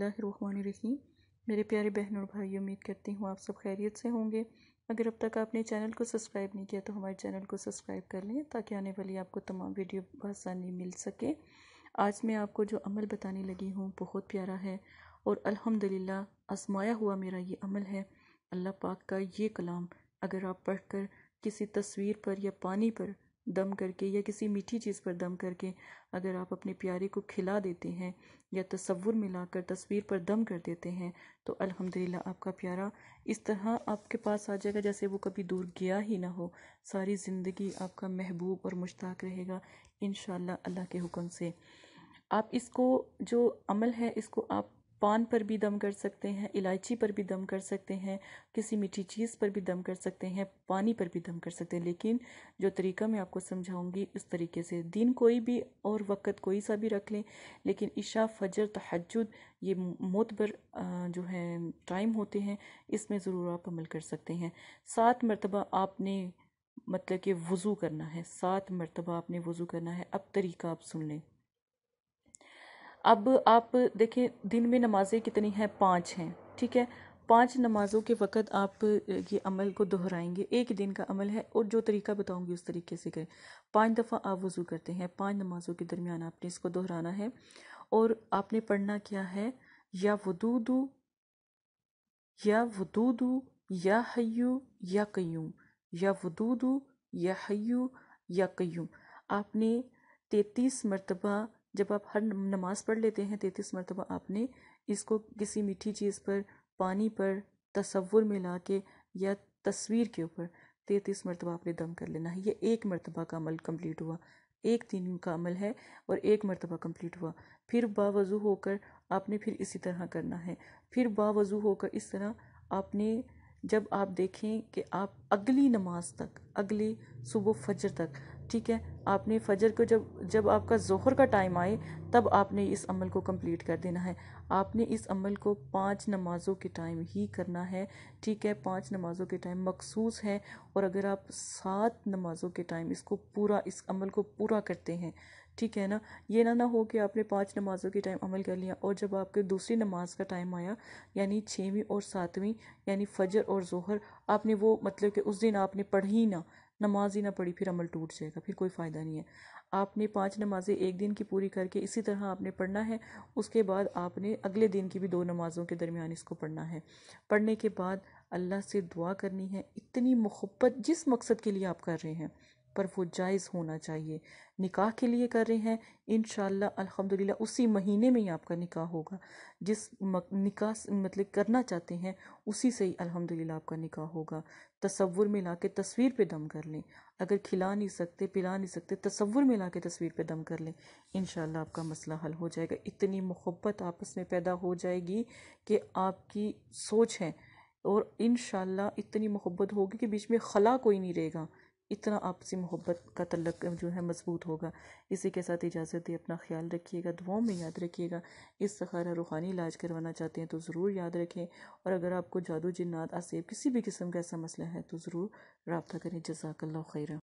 रहीम मेरे प्यारे बहन और भाई उम्मीद करती हूँ आप सब खैरियत से होंगे अगर अब तक आपने चैनल को सब्सक्राइब नहीं किया तो हमारे चैनल को सब्सक्राइब कर लें ताकि आने वाली आपको तमाम वीडियो बसानी मिल सके आज मैं आपको जो अमल बताने लगी हूँ बहुत प्यारा है और अल्हम्दुलिल्लाह आजमाया हुआ मेरा ये अमल है अल्लाह पाक का ये कलाम अगर आप पढ़ किसी तस्वीर पर या पानी पर दम करके या किसी मीठी चीज़ पर दम करके अगर आप अपने प्यारे को खिला देते हैं या तस्वुर मिलाकर तस्वीर पर दम कर देते हैं तो अल्हम्दुलिल्लाह आपका प्यारा इस तरह आपके पास आ जाएगा जैसे वो कभी दूर गया ही ना हो सारी ज़िंदगी आपका महबूब और मुश्ताक रहेगा इन अल्लाह के हुक्म से आप इसको जो अमल है इसको आप पान पर भी दम कर सकते हैं इलायची पर भी दम कर सकते हैं किसी मीठी चीज़ पर भी दम कर सकते हैं पानी पर भी दम कर सकते हैं लेकिन जो तरीका मैं आपको समझाऊंगी उस तरीके से दिन कोई भी और वक़्त कोई सा भी रख लें लेकिन इशा फजर तहजद ये मोतबर जो है टाइम होते हैं इसमें ज़रूर आप अमल कर सकते हैं सात मरतबा आपने मतलब कि वज़ू करना है सात मरतबा आपने वज़ू करना है अब तरीका आप सुन लें अब आप देखें दिन में नमाज़ें कितनी हैं पाँच हैं ठीक है पांच नमाज़ों के वक़्त आप ये अमल को दोहराएंगे एक दिन का अमल है और जो तरीका बताऊंगी उस तरीके से करें पांच दफ़ा आप वज़ू करते हैं पांच नमाज़ों के दरमियान आपने इसको दोहराना है और आपने पढ़ना क्या है या वदूदू या वदूदू या हयू या कयूम या वदूदू या हयू या कयूम आपने तैतीस मरतबा जब आप हर नमाज पढ़ लेते हैं तैतीस मरतबा आपने इसको किसी मीठी चीज़ पर पानी पर तस्वुर में ला के या तस्वीर के ऊपर तैतीस मरतबा आपने दम कर लेना है ये एक मरतबा का अमल कम्प्लीट हुआ एक दिन का अमल है और एक मरतबा कम्प्लीट हुआ फिर बावजू होकर आपने फिर इसी तरह करना है फिर बावजू होकर इस तरह आपने जब आप देखें कि आप अगली नमाज तक अगली सुबह फजर तक ठीक है आपने फजर को जब जब आपका जोहर का टाइम आए तब आपने इस अमल को कंप्लीट कर देना है आपने इस अमल को पांच नमाज़ों के टाइम ही करना है ठीक है पांच नमाज़ों के टाइम मखसूस है और अगर आप सात नमाज़ों के टाइम इसको पूरा इस अमल को पूरा करते हैं ठीक है ना ये ना ना हो कि आपने पांच नमाज़ों के टाइम अमल कर लिया और जब आपके दूसरी नमाज का टाइम आया यानी छवीं और सातवीं यानी फजर और जोहर आपने वो मतलब कि उस दिन आपने पढ़ी ना नमाज ही ना पढ़ी फिर अमल टूट जाएगा फिर कोई फ़ायदा नहीं है आपने पांच नमाज़ें एक दिन की पूरी करके इसी तरह आपने पढ़ना है उसके बाद आपने अगले दिन की भी दो नमाज़ों के दरमियान इसको पढ़ना है पढ़ने के बाद अल्लाह से दुआ करनी है इतनी मोहब्बत जिस मकसद के लिए आप कर रहे हैं पर वो जायज़ होना चाहिए निकाह के लिए कर रहे हैं इन अल्हम्दुलिल्लाह उसी महीने में ही आपका निकाह होगा जिस निकाह मतलब करना चाहते हैं उसी से ही अल्हम्दुलिल्लाह आपका निकाह होगा तस्वुर में ला के तस्वीर पे दम कर लें अगर खिला नहीं सकते पिला नहीं सकते तस्वुर में ला के तस्वीर पे दम कर लें इन आपका मसला हल हो जाएगा इतनी मोहब्बत आपस में पैदा हो जाएगी कि आपकी सोच है और इन इतनी मोहब्बत होगी कि बीच में खला कोई नहीं रहेगा इतना आपसी मोहब्बत का तलक जो है मज़बूत होगा इसी के साथ इजाज़त दी अपना ख्याल रखिएगा दुआओं में याद रखिएगा इस सखारा रूहानी इलाज करवाना चाहते हैं तो ज़रूर याद रखें और अगर आपको जादू जिन्नात आसेब किसी भी किस्म का ऐसा मसला है तो ज़रूर रबता करें जजाकल्ला खैर